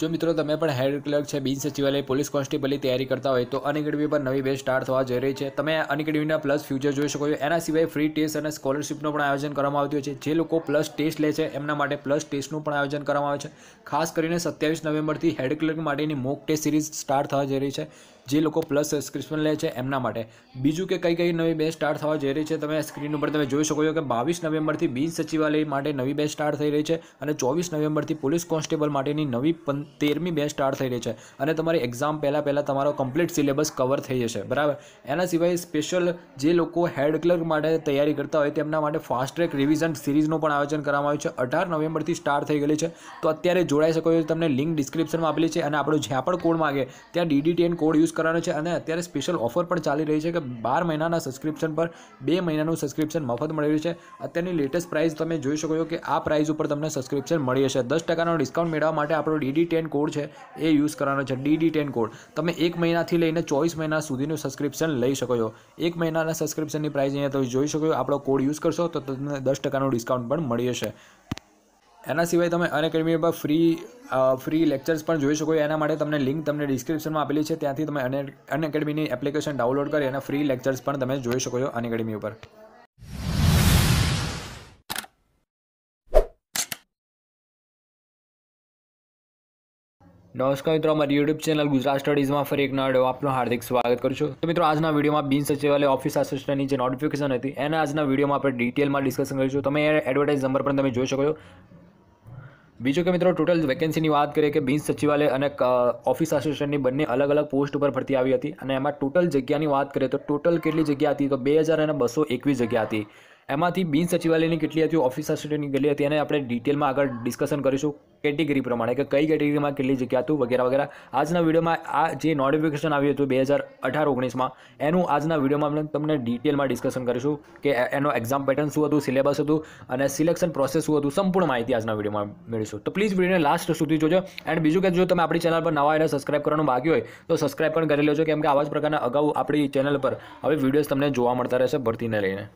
જો મિત્રો તમે પણ હેડ ક્લર્ક છે બિન સચિવાલય પોલીસ કોન્સ્ટેબલની તૈયારી કરતા હોય તો અનએકેડમી પર નવી બે સ્ટાર્ટ થવા જઈ રહી છે તમે અનએકેડમીના પ્લસ ફ્યુચર જોઈ શકો છો એના સિવાય ફ્રી ટેસ્ટ અને સ્કોલરશિપનું પણ આયોજન કરવામાં આવ્યું છે જે લોકો પ્લસ ટેસ્ટ લે છે એમના માટે પ્લસ ટેસ્ટનું પણ આયોજન કરવામાં આવે છે ખાસ કરીને સત્યાવીસ નવેમ્બરથી હેડ ક્લર્ક માટેની મોક ટેસ્ટ સિરીઝ સ્ટાર્ટ થવા જઈ રહી છે જે લોકો પ્લસ સબસ્ક્રિપ્શન લે છે એમના માટે બીજું કે કઈ કઈ નવી બે સ્ટાર્ટ થવા જઈ રહી છે તમે સ્ક્રીન ઉપર તમે જોઈ શકો છો કે બાવીસ નવેમ્બરથી બિન સચિવાલય માટે નવી બે સ્ટાર્ટ થઈ રહી છે અને ચોવીસ નવેમ્બરથી પોલીસ કોન્સ્ટેબલ માટેની નવી તેરમી બે સ્ટાર્ટ થઈ રહી છે અને તમારી એક્ઝામ પહેલાં પહેલાં તમારો કમ્પ્લીટ સિલેબસ કવર થઈ જશે બરાબર એના સિવાય સ્પેશિયલ જે લોકો હેડ ક્લર્ક માટે તૈયારી કરતા હોય તેમના માટે ફાસ્ટ ટ્રેક રિવિઝન સિરીઝનું પણ આયોજન કરવામાં આવ્યું છે અઢાર નવેમ્બરથી સ્ટાર્ટ થઈ ગયેલી છે તો અત્યારે જોડાઈ શકો છો તમને લિંક ડિસ્ક્રિપ્શનમાં આપેલી છે અને આપણો જ્યાં પણ કોડ માગે ત્યાં ડીડીટીએન કોડ યુઝ કરવાનો છે અને અત્યારે સ્પેશિયલ ઓફર પણ ચાલી રહી છે કે બાર મહિનાના સબસ્ક્રિપ્શન પર બે મહિનાનું સબસ્ક્રિપ્શન મફત મળી રહ્યું છે અત્યારની લેટેસ્ટ પ્રાઇસ તમે જોઈ શકો છો કે આ પ્રાઇસ ઉપર તમને સબસ્ક્રિપ્શન મળી હશે દસ ટકાનો ડિસ્કાઉન્ટ મેળવવા માટે આપણો ડીડી ટેન કોડ છે એ યુઝ કરવાનો છે ડીડી ટેન કોડ તમે એક મહિનાથી લઈને ચોવીસ મહિના સુધીનું સબસ્ક્રિપ્શન લઈ શકો છો એક મહિનાના સબસ્ક્રિપ્શનની પ્રાઇસ અહીંયા તમે જોઈ શકો છો આપણો કોડ યુઝ કરશો તો તમને દસ ટકાનું ડિસ્કાઉન્ટ પણ મળી હશે એના સિવાય તમે અનએકેડમી પર ફ્રી ફ્રી લેક્ચર્સ પણ જોઈ શકો એના માટે તમને લિંક તમને ડિસ્ક્રિપ્શનમાં આપેલી છે ત્યાંથી તમે અન અનએકેડમીની એપ્લિકેશન ડાઉનલોડ કરી અને ફ્રી લેક્ચર્સ પણ તમે જોઈ શકો છો અનએકેડમી ઉપર નમસ્કાર મિત્રો અમારી યુટ્યુબ ચેનલ ગુજરાત સ્ટડીઝમાં ફરી એક નવો આપનું હાર્દિક સ્વાગત કરું છું તો મિત્રો આજના વિડીયોમાં બિન સચિવાલય ઓફિસ આસિસ્ટન્ટની જે નોટિફિકેશન હતી એના આજના વિડીયોમાં આપણે ડિટેલમાં ડિસ્કશન કરીશું તમે એડવર્ટાઇઝ નંબર પણ તમે જોઈ શકો છો બીજું કે મિત્રો ટોટલ વેકેન્સીની વાત કરીએ કે બિન સચિવાલય અને ઓફિસ આસિસ્ટન્ટની બંને અલગ અલગ પોસ્ટ ઉપર ભરતી આવી હતી અને એમાં ટોટલ જગ્યાની વાત કરીએ તો ટોટલ કેટલી જગ્યા હતી તો બે હજાર અને બસો એકવીસ જગ્યા હતી એમાંથી બિન સચિવાલયની કેટલી હતી ઓફિસ આસિસ્ટન્ટની કેટલી હતી અને આપણે ડિટેલમાં આગળ ડિસ્કશન કરીશું કેટેગરી પ્રમાણે કે કઈ કેટેગરીમાં કેટલી જગ્યા હતું વગેરે વગેરે આજના વિડીયોમાં આ જે નોટિફિકેશન આવ્યું હતું બે હજાર અઢાર ઓગણીસમાં એનું આજના વિડીયોમાં આપણે તમને ડિટેલમાં ડિસ્કશન કરીશું કે એનો એક્ઝામ પેટર્ન શું હતું સિલેબસ હતું અને સિલેક્શન પ્રોસેસ શું હતું સંપૂર્ણ માહિતી આજના વિડીયોમાં મેળવીશું તો પ્લીઝ વિડીયોને લાસ્ટ સુધી જોજો એન્ડ બીજું કે જો તમે આપણી ચેનલ પર નવા એને સબસ્ક્રાઇબ કરવાનું બાકી હોય તો સબસ્ક્રાઇબ પણ કરી લેજો કેમ કે આવા જ પ્રકારના અગાઉ આપણી ચેનલ પર હવે વિડીયોઝ તમને જોવા મળતા રહેશે ભરતીને લઈને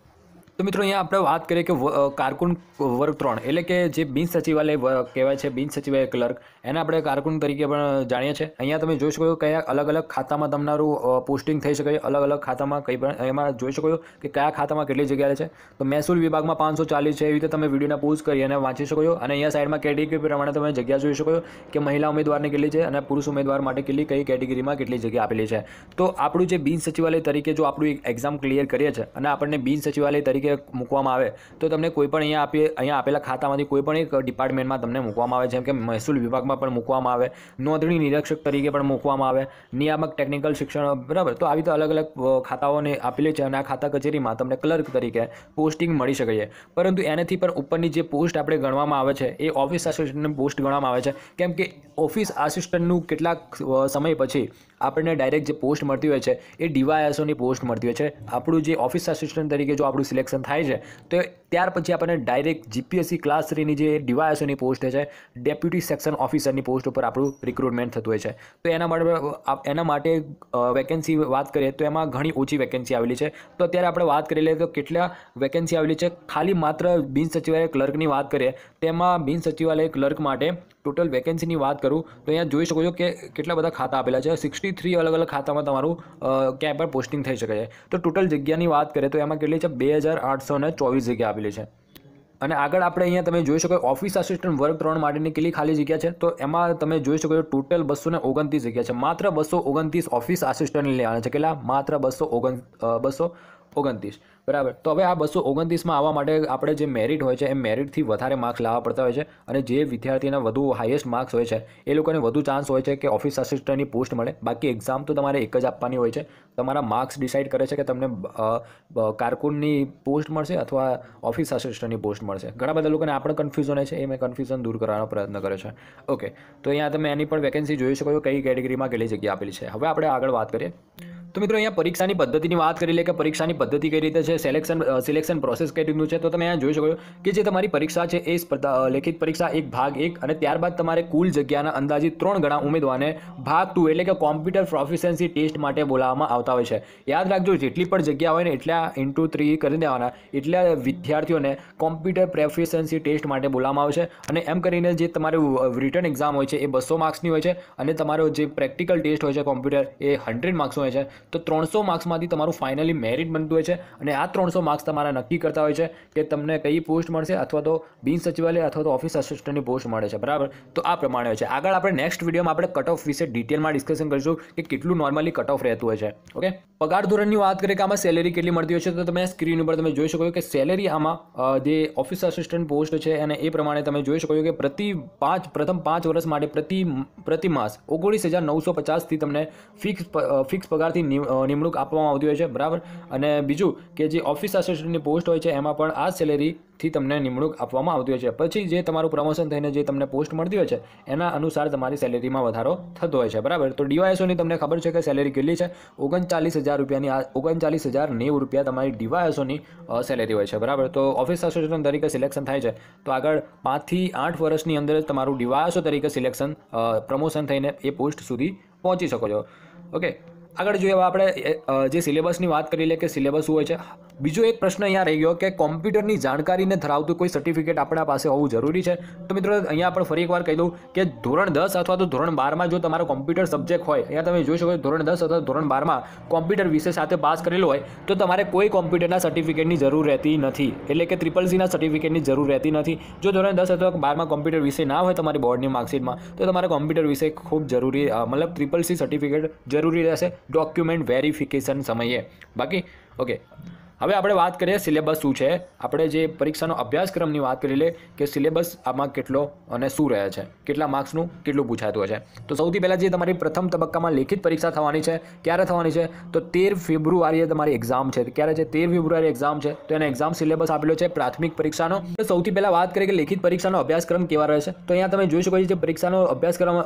તો મિત્રો અહીંયા આપણે વાત કરીએ કે કારકુન વર્ગ ત્રણ એટલે કે જે બિન સચિવાલય કહેવાય છે બિન સચિવાલય ક્લર્ક એને આપણે કારકુન તરીકે પણ જાણીએ છીએ અહીંયા તમે જોઈ શકો કયા અલગ અલગ ખાતામાં તમારું પોસ્ટિંગ થઈ શકે અલગ અલગ ખાતામાં કંઈ પણ એમાં જોઈ શકો કે કયા ખાતામાં કેટલી જગ્યાએ છે તો મહેસૂલ વિભાગમાં પાંચસો ચાલીસ છે એવી રીતે તમે વિડીયોને પોઝ કરી અને વાંચી શકો છો અને અહીંયા સાઈડમાં કેટેગરી પ્રમાણે તમે જગ્યા જોઈ શકો કે મહિલા ઉમેદવારની કેટલી છે અને પુરુષ ઉમેદવાર માટે કેટલી કઈ કેટેગરીમાં કેટલી જગ્યા આપેલી છે તો આપણું જે બિન સચિવાલય તરીકે જો આપણું એક્ઝામ ક્લિયર કરીએ છીએ અને આપણને બિન સચિવાલય તરીકે તરીકે મૂકવામાં આવે તો તમને કોઈ પણ અહીંયા આપીએ અહીંયા આપેલા ખાતામાંથી કોઈ પણ એક ડિપાર્ટમેન્ટમાં તમને મૂકવામાં આવે જેમ કે મહેસૂલ વિભાગમાં પણ મૂકવામાં આવે નોંધણી નિરીક્ષક તરીકે પણ મૂકવામાં આવે નિયામક ટેકનિકલ શિક્ષણ બરાબર તો આવી તો અલગ અલગ ખાતાઓને આપેલી છે અને આ ખાતા કચેરીમાં તમને ક્લર્ક તરીકે પોસ્ટિંગ મળી શકે છે પરંતુ એનાથી પણ ઉપરની જે પોસ્ટ આપણે ગણવામાં આવે છે એ ઓફિસ આસિસ્ટન્ટની પોસ્ટ ગણવામાં આવે છે કેમ કે ઓફિસ આસિસ્ટન્ટનું કેટલાક સમય પછી આપણને ડાયરેક્ટ જે પોસ્ટ મળતી હોય છે એ ડીવાયએસઓની પોસ્ટ મળતી હોય છે આપણું જે ઓફિસ આસિસ્ટન્ટ તરીકે જો આપણું સિલેક્શન થાય છે તો ત્યાર પછી આપણને ડાયરેક્ટ જીપીએસસી ક્લાસ થ્રીની જે ડીવાયએસઓની પોસ્ટ છે ડેપ્યુટી સેક્શન ઓફિસરની પોસ્ટ ઉપર આપણું રિક્રુટમેન્ટ થતું હોય છે તો એના માટે એના માટે વેકેન્સી વાત કરીએ તો એમાં ઘણી ઓછી વેકેન્સી આવેલી છે તો અત્યારે આપણે વાત કરી લઈએ તો કેટલા વેકેન્સી આવેલી છે ખાલી માત્ર બિન સચિવાલય ક્લર્કની વાત કરીએ તેમાં બિન સચિવાલય ક્લર્ક માટે ટોટલ વેકેન્સીની વાત કરું તો અહીંયા જોઈ શકો છો કે કેટલા બધા ખાતા આપેલા છે સિક્સટી થ્રી અલગ અલગ ખાતામાં તમારું ક્યાંય પણ પોસ્ટિંગ થઈ શકે છે તો ટોટલ જગ્યાની વાત કરીએ તો એમાં કેટલી છે બે હજાર આઠસો ચોવીસ જગ્યા આપેલી આવેલી છે અને આગળ આપણે અહીંયા તમે જોઈ શકો ઓફિસ આસિસ્ટન્ટ વર્ગ ત્રણ માટેની કેટલી ખાલી જગ્યા છે તો એમાં તમે જોઈ શકો ટોટલ બસો ને ઓગણત્રીસ જગ્યા છે માત્ર બસો ઓગણત્રીસ ઓફિસ આસિસ્ટન્ટ લેવાના છે કેટલા માત્ર બસો ઓગણ બસો ઓગણત્રીસ બરાબર તો હવે આ બસો ઓગણત્રીસમાં આવવા માટે આપણે જે મેરિટ હોય છે એ મેરિટથી વધારે માર્ક્સ લાવવા પડતા હોય છે અને જે વિદ્યાર્થીના વધુ હાઇએસ્ટ માર્ક્સ હોય છે એ લોકોને વધુ ચાન્સ હોય છે કે ઓફિસ આસિસ્ટન્ટની પોસ્ટ મળે બાકી એક્ઝામ તો તમારે એક જ આપવાની હોય છે તમારા માર્ક્સ ડિસાઇડ કરે છે કે તમને કારકુનની પોસ્ટ મળશે અથવા ઓફિસ આસિસ્ટન્ટની પોસ્ટ મળશે ઘણા બધા લોકોને આપણે કન્ફ્યુઝન છે એ મેં કન્ફ્યુઝન દૂર કરવાનો પ્રયત્ન કર્યો છે ઓકે તો અહીંયા તમે એની પણ વેકેન્સી જોઈ શકો છો કઈ કેટેગરીમાં કેટલી જગ્યા આપેલી છે હવે આપણે આગળ વાત કરીએ તો મિત્રો અહીંયા પરીક્ષાની પદ્ધતિની વાત કરી લે કે પરીક્ષાની પદ્ધતિ કઈ રીતે છે સિલેક્શન સિલેક્શન પ્રોસેસ કઈ રીતનું છે તો તમે અહીંયા જોઈ શકો છો કે જે તમારી પરીક્ષા છે એ લેખિત પરીક્ષા એક ભાગ એક અને ત્યારબાદ તમારે કુલ જગ્યાના અંદાજિત ત્રણ ગણા ઉમેદવારને ભાગ ટુ એટલે કે કોમ્પ્યુટર પ્રોફિશન્સી ટેસ્ટ માટે બોલાવવામાં આવતા હોય છે યાદ રાખજો જેટલી પણ જગ્યા હોય ને એટલા ઇન્ટુ થ્રી કરી દેવાના એટલા વિદ્યાર્થીઓને કોમ્પ્યુટર પ્રોફિશન્સી ટેસ્ટ માટે બોલાવવામાં આવશે અને એમ કરીને જે તમારું રિટર્ન એક્ઝામ હોય છે એ બસો માર્ક્સની હોય છે અને તમારો જે પ્રેક્ટિકલ ટેસ્ટ હોય છે કોમ્પ્યુટર એ હંડ્રેડ માર્ક્સ હોય છે તો ત્રણસો માર્ક્સમાંથી તમારું ફાઇનલી મેરિટ બનતું હોય છે અને આ ત્રણસો માર્ક્સ તમારા નક્કી કરતા હોય છે કે તમને કઈ પોસ્ટ મળશે અથવા તો બિન સચિવાલય અથવા તો ઓફિસ અસિસ્ટન્ટની પોસ્ટ મળે છે બરાબર તો આ પ્રમાણે હોય છે આગળ આપણે નેક્સ્ટ વિડીયોમાં આપણે કટ ઓફ વિશે ડિટેલમાં ડિસ્કશન કરીશું કે કેટલું નોર્મલી કટ ઓફ રહેતું હોય છે ઓકે પગાર ધોરણની વાત કરીએ કે આમાં સેલેરી કેટલી મળતી હોય છે તો તમે સ્ક્રીન ઉપર તમે જોઈ શકો કે સેલેરી આમાં જે ઓફિસ અસિસ્ટન્ટ પોસ્ટ છે અને એ પ્રમાણે તમે જોઈ શકો કે પ્રતિ પાંચ પ્રથમ પાંચ વર્ષ માટે પ્રતિ પ્રતિ માસ ઓગણીસ હજાર નવસો પચાસથી તમને ફિક્સ ફિક્સ પગારથી નિમણૂક આપવામાં આવતી હોય છે બરાબર અને બીજું કે જે ઓફિસ આસિસ્ટન્ટની પોસ્ટ હોય છે એમાં પણ આ સેલેરીથી તમને નિમણૂક આપવામાં આવતી હોય છે પછી જે તમારું પ્રમોશન થઈને જે તમને પોસ્ટ મળતી હોય છે એના અનુસાર તમારી સેલેરીમાં વધારો થતો હોય છે બરાબર તો ડીવાયએસઓની તમને ખબર છે કે સેલેરી કેટલી છે ઓગણચાલીસ હજાર રૂપિયાની આ ઓગણચાલીસ હજાર નેવું રૂપિયા તમારી ડીવાયએસઓની સેલેરી હોય છે બરાબર તો ઓફિસ આસિસ્ટન્ટ તરીકે સિલેક્શન થાય છે તો આગળ પાંચથી આઠ વર્ષની અંદર જ તમારું ડીવાયએસઓ તરીકે સિલેક્શન પ્રમોશન થઈને એ પોસ્ટ સુધી પહોંચી શકો છો ઓકે આગળ જોઈએ આપણે જે સિલેબસની વાત કરી લે કે સિલેબસ શું હોય છે બીજો એક પ્રશ્ન અહીંયા રહી ગયો કે કોમ્પ્યુટરની જાણકારીને ધરાવતું કોઈ સર્ટિફિકેટ આપણા પાસે હોવું જરૂરી છે તો મિત્રો અહીંયા પણ ફરી એકવાર કહી દઉં કે ધોરણ દસ અથવા તો ધોરણ બારમાં જો તમારો કોમ્પ્યુટર સબ્જેક્ટ હોય અહીંયા તમે જોઈ શકો ધોરણ દસ અથવા ધોરણ બારમાં કોમ્પ્યુટર વિષય સાથે પાસ કરેલો હોય તો તમારે કોઈ કોમ્પ્યુટરના સર્ટિફિકેટની જરૂર રહેતી નથી એટલે કે ટ્રિપલ સીના સર્ટિફિકેટની જરૂર રહેતી નથી જો ધોરણ દસ અથવા બારમાં કોમ્પ્યુટર વિષય ના હોય તમારી બોર્ડની માર્કશીટમાં તો તમારે કોમ્પ્યુટર વિષય ખૂબ જરૂરી મતલબ ત્રિપલ સી સર્ટિફિકેટ જરૂરી રહેશે ડોક્યુમેન્ટ વેરિફિકેશન સમયે બાકી ઓકે હવે આપણે વાત કરીએ સિલેબસ શું છે આપણે જે પરીક્ષાનો અભ્યાસક્રમની વાત કરી લે કે સિલેબસ આમાં કેટલો અને શું રહે છે કેટલા માર્ક્સનું કેટલું પૂછાતું છે તો સૌથી પહેલાં જે તમારી પ્રથમ તબક્કામાં લેખિત પરીક્ષા થવાની છે ક્યારે થવાની છે તો તેર ફેબ્રુઆરીએ તમારી એક્ઝામ છે ક્યારે છે તેર ફેબ્રુઆરી એક્ઝામ છે તો એને એક્ઝામ સિલેબસ આપેલો છે પ્રાથમિક પરીક્ષાનો તો સૌથી પહેલાં વાત કરીએ કે લેખિત પરીક્ષાનો અભ્યાસક્રમ કેવા રહેશે તો અહીંયા તમે જોઈ શકો છો જે પરીક્ષાનો અભ્યાસક્રમ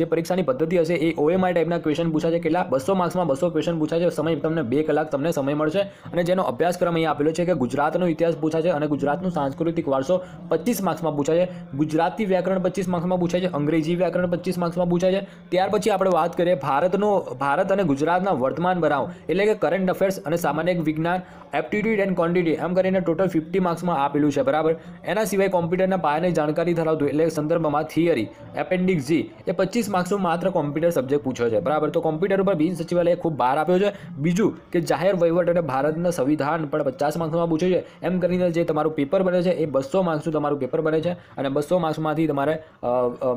જે પરીક્ષાની પદ્ધતિ હશે એ ઓએમઆઈ ટાઈપના ક્વેશ્ચન પૂછાશે કેટલા બસો માર્ક્સમાં બસો ક્વેશ્ચન પૂછાશે સમય તમને બે કલાક તમને સમય મળશે અને જેનો અભ્યાસક્રમ અહીંયા આપેલો છે કે ગુજરાતનો ઇતિહાસ પૂછાય છે અને ગુજરાતનો સાંસ્કૃતિક વારસો પચીસ માર્ક્સમાં પૂછાય છે ગુજરાતી વ્યાકરણ પચીસ માર્ક્સમાં પૂછાય છે અંગ્રેજી વ્યાકરણ પચીસ માર્ક્સમાં પૂછાય છે ત્યાર પછી આપણે વાત કરીએ ભારતનો ભારત અને ગુજરાતના વર્તમાન બનાવ એટલે કે કરંટ અફેર્સ અને સામાન્ય વિજ્ઞાન એપ્ટિટ્યૂડ એન્ડ ક્વોન્ટિટી એમ કરીને ટોટલ ફિફ્ટી માર્ક્સમાં આપેલું છે બરાબર એના સિવાય કોમ્પ્યુટરના પાયાની જાણકારી ધરાવતું એટલે સંદર્ભમાં થિયરી એપેન્ડિક્સ જી એ પચીસ માર્ક્સનું માત્ર કોમ્પ્યુટર સબ્જેક્ટ પૂછ્યો છે બરાબર તો કોમ્પ્યુટર ઉપર બિન સચિવાલયે ખૂબ ભાર આપ્યો છે બીજું કે જાહેર વહીવટ અને ભારતના સવિ વિધાન પણ પચાસ માર્ક્સમાં પૂછ્યું છે એમ કરીને જે તમારું પેપર બને છે એ બસો માર્ક્સનું તમારું પેપર બને છે અને બસો માર્ક્સમાંથી તમારે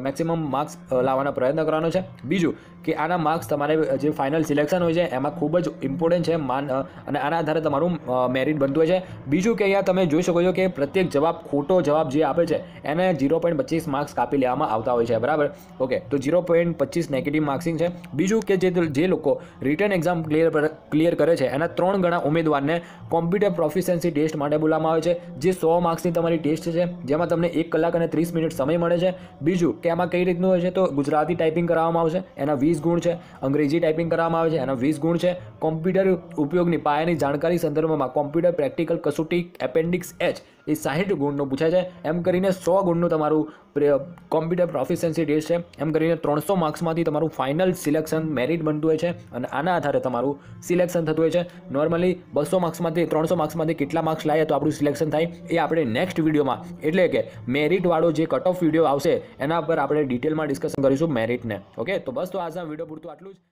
મેક્સિમમ માર્ક્સ લાવવાનો પ્રયત્ન કરવાનો છે બીજું કે આના માર્ક્સ તમારે જે ફાઇનલ સિલેક્શન હોય છે એમાં ખૂબ જ ઇમ્પોર્ટન્ટ છે માન અને આના આધારે તમારું મેરિટ બનતું હોય છે બીજું કે અહીંયા તમે જોઈ શકો છો કે પ્રત્યેક જવાબ ખોટો જવાબ જે આપે છે એને ઝીરો પોઈન્ટ પચીસ માર્ક્સ કાપી લેવામાં આવતા હોય છે બરાબર ઓકે તો ઝીરો પોઈન્ટ પચીસ નેગેટિવ માર્ક્સિંગ છે બીજું કે જે જે લોકો રિટર્ન એક્ઝામ ક્લિયર ક્લિયર કરે છે એના ત્રણ ગણા ઉમેદવારને કોમ્પ્યુટર પ્રોફિશન્સી ટેસ્ટ માટે બોલાવવામાં આવે છે જે સો માર્ક્સની તમારી ટેસ્ટ છે જેમાં તમને એક કલાક અને ત્રીસ મિનિટ સમય મળે છે બીજું કે આમાં કઈ રીતનું હોય છે તો ગુજરાતી ટાઈપિંગ કરાવવામાં આવશે એના વીસ ગુણ છે અંગ્રેજી ટાઈપિંગ કરવામાં આવે છે એના વીસ ગુણ છે કોમ્પ્યુટર ઉપયોગની પાયાની જાણકારી સંદર્ભમાં કોમ્પ્યુટર પ્રેક્ટિકલ કસોટી એપેન્ડિક્સ એચ એ સાહીઠ ગુણનું પૂછાય છે એમ કરીને સો ગુણનું તમારું કોમ્પ્યુટર પ્રોફિશન્સી ટેસ્ટ છે એમ કરીને ત્રણસો માર્ક્સમાંથી તમારું ફાઇનલ સિલેક્શન મેરિટ બનતું હોય છે અને આના આધારે તમારું સિલેક્શન થતું હોય છે નોર્મલી બસો માર્ક્સમાંથી ત્રણસો માર્ક્સમાંથી કેટલા માર્ક્સ લાવીએ તો આપણું સિલેક્શન થાય એ આપણે નેક્સ્ટ વિડીયોમાં એટલે કે મેરિટવાળો જે કટ ઓફ વિડીયો આવશે એના પર આપણે ડિટેલમાં ડિસ્કશન કરીશું મેરિટને ઓકે તો બસ તો આજના વિડીયો પૂરતું આટલું જ